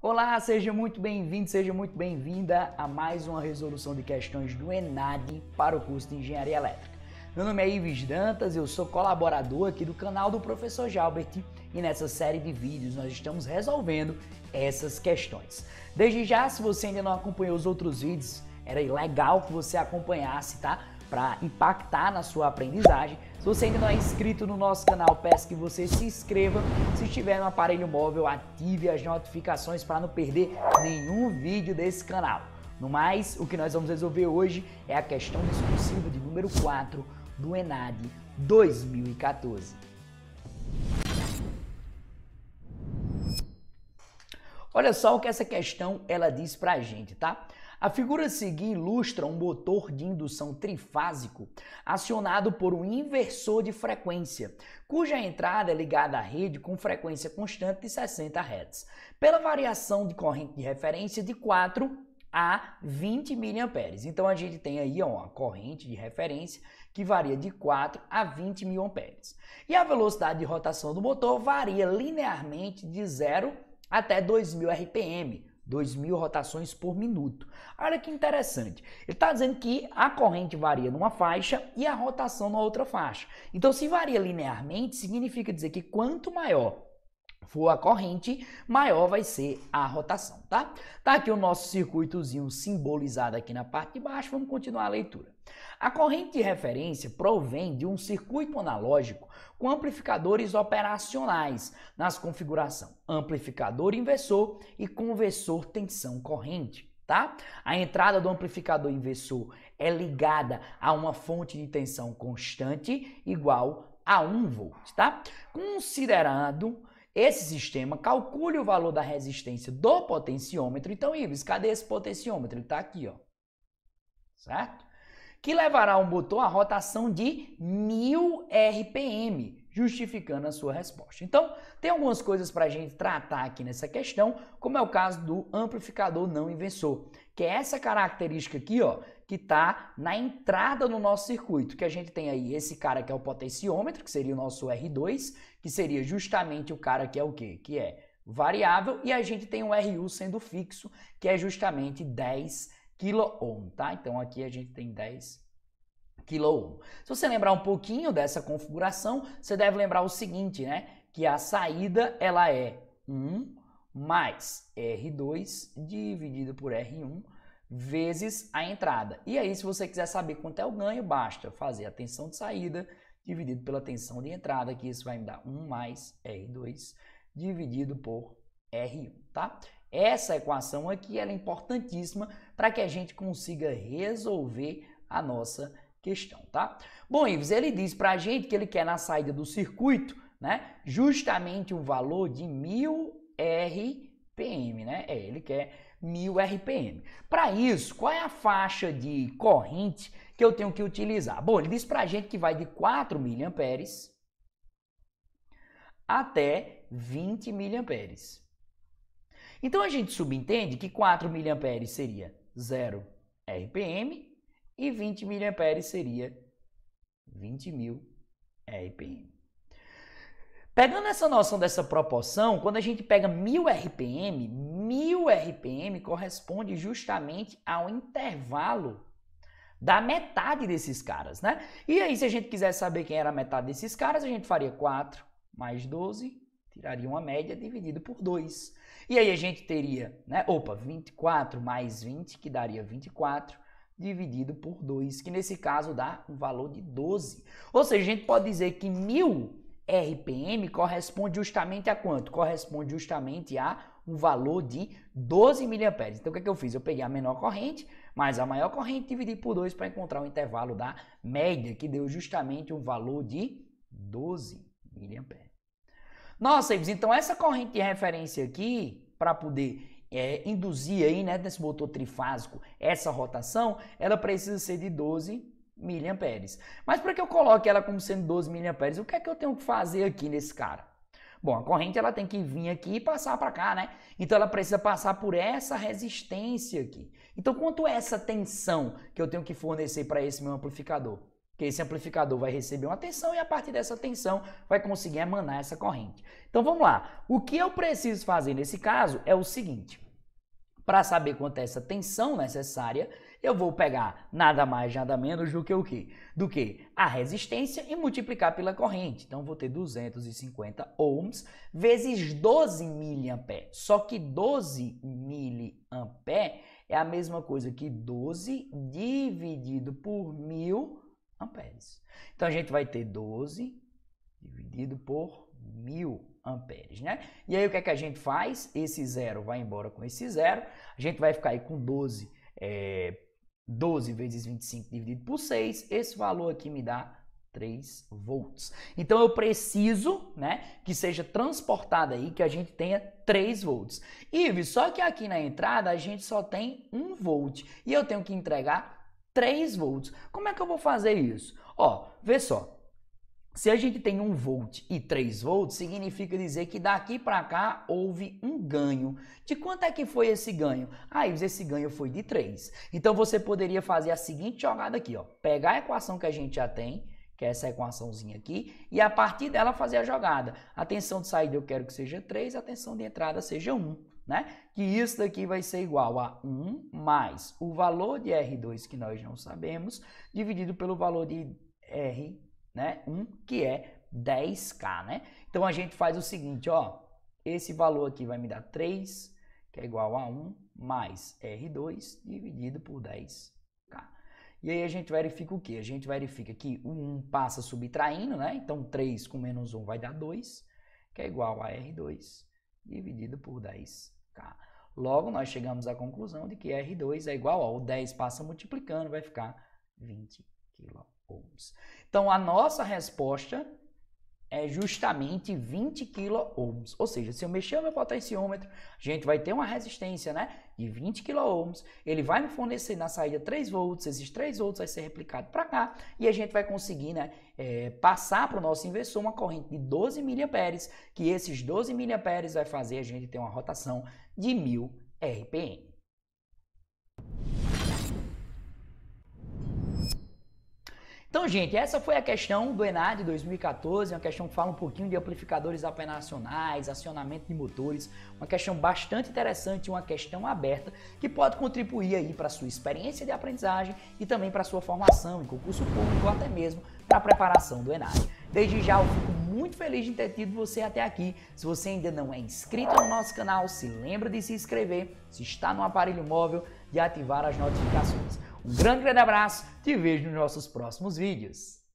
Olá, seja muito bem-vindo, seja muito bem-vinda a mais uma resolução de questões do ENAD para o curso de Engenharia Elétrica. Meu nome é Ives Dantas, eu sou colaborador aqui do canal do Professor Jalbert e nessa série de vídeos nós estamos resolvendo essas questões. Desde já, se você ainda não acompanhou os outros vídeos, era legal que você acompanhasse, tá? para impactar na sua aprendizagem. Se você ainda não é inscrito no nosso canal, peço que você se inscreva. Se tiver no aparelho móvel, ative as notificações para não perder nenhum vídeo desse canal. No mais, o que nós vamos resolver hoje é a questão discursiva de número 4 do ENAD 2014. Olha só o que essa questão ela diz pra gente, tá? A figura a seguir ilustra um motor de indução trifásico acionado por um inversor de frequência, cuja entrada é ligada à rede com frequência constante de 60 Hz, pela variação de corrente de referência de 4 a 20 mA. Então a gente tem aí ó, uma corrente de referência que varia de 4 a 20 mA. E a velocidade de rotação do motor varia linearmente de 0 até 2000 RPM, 2.000 rotações por minuto. Olha que interessante. Ele está dizendo que a corrente varia numa faixa e a rotação na outra faixa. Então, se varia linearmente, significa dizer que quanto maior for a corrente, maior vai ser a rotação, tá? Tá aqui o nosso circuitozinho simbolizado aqui na parte de baixo. Vamos continuar a leitura. A corrente de referência provém de um circuito analógico com amplificadores operacionais nas configuração amplificador inversor e conversor tensão corrente. Tá? A entrada do amplificador inversor é ligada a uma fonte de tensão constante igual a 1 V. Tá? Considerando esse sistema, calcule o valor da resistência do potenciômetro. Então, Ives, cadê esse potenciômetro? Ele está aqui, ó. certo? que levará um motor à rotação de 1000 RPM, justificando a sua resposta. Então, tem algumas coisas para a gente tratar aqui nessa questão, como é o caso do amplificador não inversor, que é essa característica aqui, ó, que está na entrada no nosso circuito, que a gente tem aí esse cara que é o potenciômetro, que seria o nosso R2, que seria justamente o cara que é o quê? Que é variável, e a gente tem o RU sendo fixo, que é justamente 10 kilo-ohm, tá? Então aqui a gente tem 10 kilo-ohm. Se você lembrar um pouquinho dessa configuração, você deve lembrar o seguinte, né? Que a saída ela é 1 mais R2 dividido por R1 vezes a entrada. E aí, se você quiser saber quanto é o ganho, basta fazer a tensão de saída dividido pela tensão de entrada, que isso vai me dar 1 mais R2 dividido por R1, tá? Essa equação aqui é importantíssima para que a gente consiga resolver a nossa questão, tá? Bom, Ives, ele diz para a gente que ele quer na saída do circuito, né, justamente o valor de 1000 RPM, né? É, ele quer 1000 RPM. Para isso, qual é a faixa de corrente que eu tenho que utilizar? Bom, ele diz para a gente que vai de 4 miliamperes até 20 miliamperes. Então a gente subentende que 4 mA seria 0 RPM e 20 mA seria 20.000 RPM. Pegando essa noção dessa proporção, quando a gente pega 1000 RPM, 1000 RPM corresponde justamente ao intervalo da metade desses caras, né? E aí, se a gente quiser saber quem era a metade desses caras, a gente faria 4 mais 12 Tiraria uma média dividido por 2. E aí a gente teria, né? Opa, 24 mais 20, que daria 24, dividido por 2, que nesse caso dá um valor de 12. Ou seja, a gente pode dizer que 1000 RPM corresponde justamente a quanto? Corresponde justamente a um valor de 12 mA. Então o que, é que eu fiz? Eu peguei a menor corrente, mais a maior corrente, dividi por 2 para encontrar o intervalo da média, que deu justamente um valor de 12 mA. Nossa, Ibs, então essa corrente de referência aqui, para poder é, induzir aí, né, nesse motor trifásico, essa rotação, ela precisa ser de 12 miliamperes. Mas para que eu coloque ela como sendo 12 miliamperes, o que é que eu tenho que fazer aqui nesse cara? Bom, a corrente ela tem que vir aqui e passar para cá, né? Então ela precisa passar por essa resistência aqui. Então quanto é essa tensão que eu tenho que fornecer para esse meu amplificador? que esse amplificador vai receber uma tensão e a partir dessa tensão vai conseguir emanar essa corrente. Então vamos lá. O que eu preciso fazer nesse caso é o seguinte. Para saber quanto é essa tensão necessária, eu vou pegar nada mais, nada menos do que o quê? Do que a resistência e multiplicar pela corrente. Então vou ter 250 ohms vezes 12 mA. Só que 12 mA é a mesma coisa que 12 dividido por mil amperes. Então a gente vai ter 12 dividido por 1000 amperes, né? E aí o que é que a gente faz? Esse zero vai embora com esse zero, a gente vai ficar aí com 12, é, 12 vezes 25 dividido por 6, esse valor aqui me dá 3 volts. Então eu preciso, né, que seja transportado aí, que a gente tenha 3 volts. Ives, só que aqui na entrada a gente só tem 1 volt e eu tenho que entregar 3 volts. Como é que eu vou fazer isso? Ó, vê só. Se a gente tem 1 volt e 3 volts, significa dizer que daqui para cá houve um ganho. De quanto é que foi esse ganho? Ah, esse ganho foi de 3. Então você poderia fazer a seguinte jogada aqui, ó. Pegar a equação que a gente já tem, que é essa equaçãozinha aqui, e a partir dela fazer a jogada. A tensão de saída eu quero que seja 3, a tensão de entrada seja 1 né? Que isso daqui vai ser igual a 1 mais o valor de R2 que nós não sabemos, dividido pelo valor de R, né? 1, que é 10K, né? Então a gente faz o seguinte, ó. Esse valor aqui vai me dar 3, que é igual a 1, mais R2 dividido por 10K. E aí a gente verifica o que? A gente verifica que o 1 passa subtraindo, né? Então 3 com menos 1 vai dar 2, que é igual a R2 dividido por 10 Logo, nós chegamos à conclusão de que R2 é igual ao 10 passa multiplicando, vai ficar 20 kilo. Então, a nossa resposta é justamente 20 kOhms. Ou seja, se eu mexer o meu potenciômetro, a gente vai ter uma resistência né, de 20 kOhms. Ele vai me fornecer na saída 3 volts, esses 3 volts vai ser replicado para cá e a gente vai conseguir né, é, passar para o nosso inversor uma corrente de 12 mA, que esses 12 mA vai fazer a gente ter uma rotação de 1000 RPM. Então, gente, essa foi a questão do ENAD 2014, uma questão que fala um pouquinho de amplificadores apenacionais, acionamento de motores, uma questão bastante interessante, uma questão aberta que pode contribuir aí para a sua experiência de aprendizagem e também para a sua formação em concurso público ou até mesmo para a preparação do ENAD. Desde já eu fico muito feliz de ter tido você até aqui. Se você ainda não é inscrito no nosso canal, se lembra de se inscrever, se está no aparelho móvel, de ativar as notificações. Um grande abraço, te vejo nos nossos próximos vídeos.